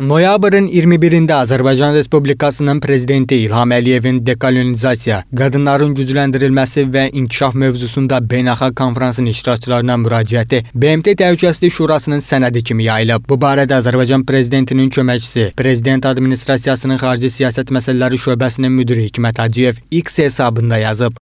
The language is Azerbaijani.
Noyabrın 21-də Azərbaycan Respublikasının prezidenti İlham Əliyevin dekolonizasiya, qadınların gücləndirilməsi və inkişaf mövzusunda beynəlxalq konfransın iştirakçılarına müraciəti BMT Təhlükəsizlik Şurasının sənədi kimi yayılıb. Bu barədə Azərbaycan prezidentinin köməkçisi, prezident administrasiyasının xarici siyasət məsələləri şöbəsinin müdiri Hikmət Hacıyev X hesabında yazıb.